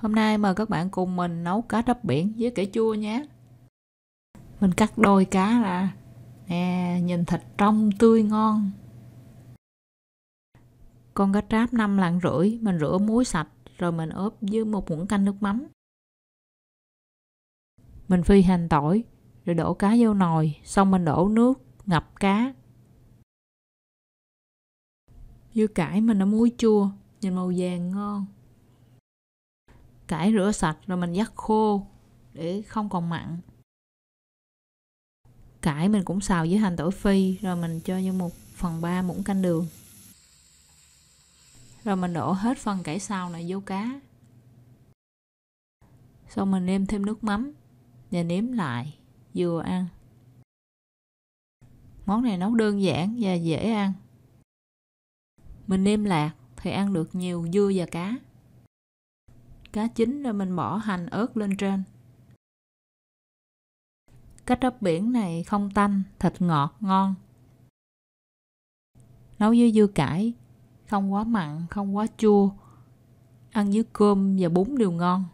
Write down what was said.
Hôm nay mời các bạn cùng mình nấu cá rắp biển với cải chua nhé. Mình cắt đôi cá ra. Nè, nhìn thịt trong tươi ngon. Con cá tráp 5 lạng rưỡi, mình rửa muối sạch rồi mình ướp với một muỗng canh nước mắm. Mình phi hành tỏi, rồi đổ cá vô nồi, xong mình đổ nước ngập cá. Dưa cải mình đã muối chua, nhìn màu vàng ngon cải rửa sạch rồi mình dắt khô để không còn mặn cải mình cũng xào với hành tỏi phi rồi mình cho vô một phần ba muỗng canh đường rồi mình đổ hết phần cải xào này vô cá xong mình nêm thêm nước mắm và nếm lại vừa ăn món này nấu đơn giản và dễ ăn mình nêm lạc thì ăn được nhiều dưa và cá cá chín rồi mình bỏ hành ớt lên trên cách ấp biển này không tanh thịt ngọt ngon nấu với dưa cải không quá mặn không quá chua ăn với cơm và bún đều ngon